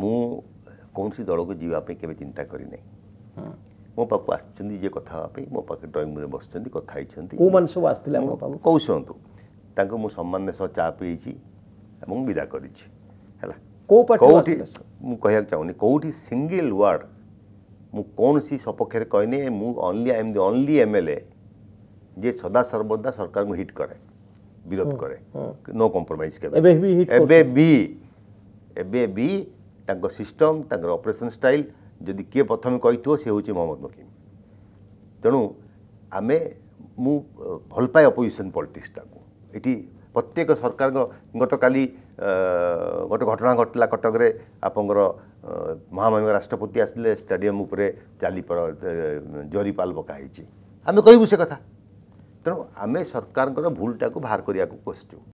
ମୁଁ କୌଣସି ଦଳକୁ ଯିବା ପାଇଁ କେବେ ଚିନ୍ତା କରିନାହିଁ ମୋ ପାଖକୁ ଆସିଛନ୍ତି ଯିଏ କଥା ହେବା ପାଇଁ ମୋ ପାଖରେ ଡ୍ରଇଂ ରୁମ୍ରେ ବସିଛନ୍ତି କଥା ହେଇଛନ୍ତି କେଉଁମାନେ ସବୁ ଆସିଥିଲେ ମୋ ପାଖକୁ କହୁ ଶୁଣନ୍ତୁ ତାଙ୍କୁ ମୁଁ ସମ୍ମାନର ସହ ଚା ପିଇଛି ଏବଂ ବିଦା କରିଛି ହେଲା କେଉଁଠି ମୁଁ କହିବାକୁ ଚାହୁଁନି କେଉଁଠି ସିଙ୍ଗିଲ୍ ୱାର୍ଡ଼ ମୁଁ କୌଣସି ସପକ୍ଷରେ କହିନି ମୁଁ only I am the only M L A ଯିଏ ସଦାସର୍ବଦା ସରକାରଙ୍କୁ ହିଟ୍ କରେ ବିରୋଧ କରେ ନୋ କମ୍ପ୍ରମାଇଜ୍ କେବେ ଏବେ ବି ଏବେ ବି ତାଙ୍କ ସିଷ୍ଟମ୍ ତାଙ୍କର ଅପରେସନ୍ ଷ୍ଟାଇଲ୍ ଯଦି କିଏ ପ୍ରଥମେ କହିଥିବ ସେ ହେଉଛି ମହମ୍ମଦ ମକିମ୍ ତେଣୁ ଆମେ ମୁଁ ଭଲ ପାଏ ଅପୋଜିସନ୍ ପଲିଟିକ୍ସଟାକୁ ଏଠି ପ୍ରତ୍ୟେକ ସରକାରଙ୍କ ଗତକାଲି ଗୋଟେ ଘଟଣା ଘଟିଲା କଟକରେ ଆପଣଙ୍କର ମହାମାନ ରାଷ୍ଟ୍ରପତି ଆସିଲେ ଷ୍ଟାଡ଼ିୟମ୍ ଉପରେ ଚାଲି ଜରିପାଲ ପକା ହେଇଛି ଆମେ କହିବୁ ସେ କଥା ତେଣୁ ଆମେ ସରକାରଙ୍କର ଭୁଲଟାକୁ ବାହାର କରିବାକୁ ବସିଛୁ